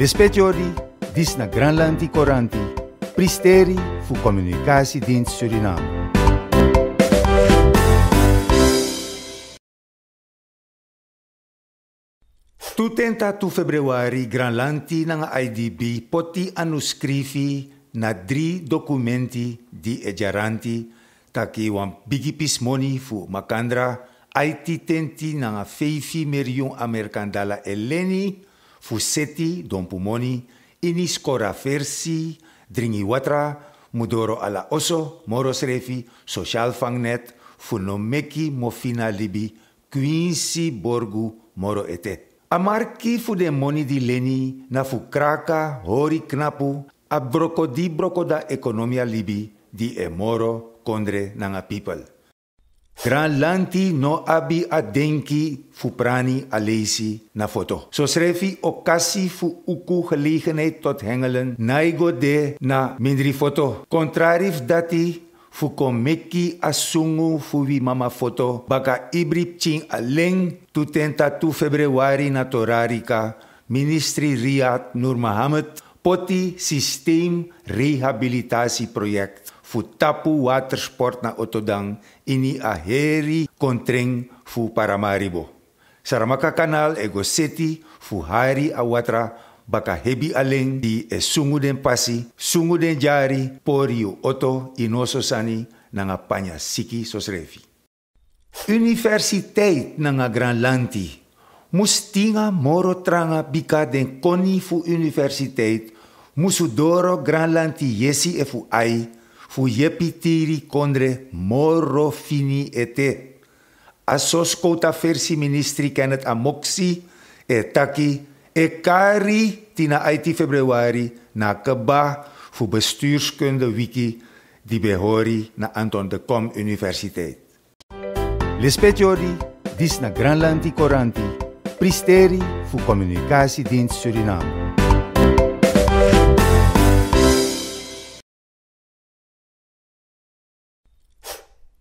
L'ispettori dis na Granlanti Coranti, pristeri fu comunicasi din Suriname. Tutenta tu Februari Granlanti ng IDB poti anuskrifi na dri dokumenti di ejaranti taki wan bigipis moni fu makandra IT tenti ng feifi merion Amerikandala Eleni fuseti dompumoni inis dringi dringiwatra mudoro ala oso morosrefi social Fangnet, funomeki mofina libi quincy borgu moro ete amarki fu de moni di leni na fu kraka hori knapu a brokodi brokoda ekonomia libi di e moro kondre nanga people Gran lanti no abi adenki fu alesi na foto. Zo schreef hij occasie fu uku gelegenheid tot hengelen. Naigo de na mindri foto. Contrarif dati fu komeki asungu fu mama foto. Baka ibri Ching aleng tu tenta tu februari na torarika. Ministri Riyad Nur Mohammed. Poti systeem project fu tapu watersport na otodang ini aheri kontreng fu paramaribo. Saramaka kanal ego seti fu hari awatra baka hebi aleng di e den pasi, sungu den jari, poriu oto inoso sani nanga panya siki sosrefi. Universiteit nanga Granlanti mustinga moro tranga bika den koni fu universiteit musudoro Lanti yesi e fu ai fujepitiri kondre morofini et Asos kota versi ministri kan amoksi etaki ekari tina 8 februari na keba voor bestuurskunde wiki die behori na Anton de Kom Universiteit. Lispet Jori, dis na Coranti, pristeri voor communicatiedienst Suriname.